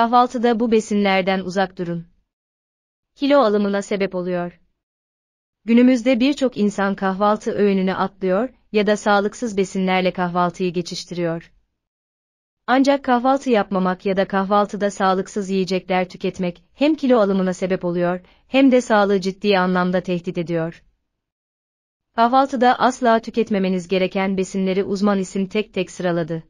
Kahvaltıda bu besinlerden uzak durun. Kilo alımına sebep oluyor. Günümüzde birçok insan kahvaltı öğününü atlıyor ya da sağlıksız besinlerle kahvaltıyı geçiştiriyor. Ancak kahvaltı yapmamak ya da kahvaltıda sağlıksız yiyecekler tüketmek hem kilo alımına sebep oluyor hem de sağlığı ciddi anlamda tehdit ediyor. Kahvaltıda asla tüketmemeniz gereken besinleri uzman isim tek tek sıraladı.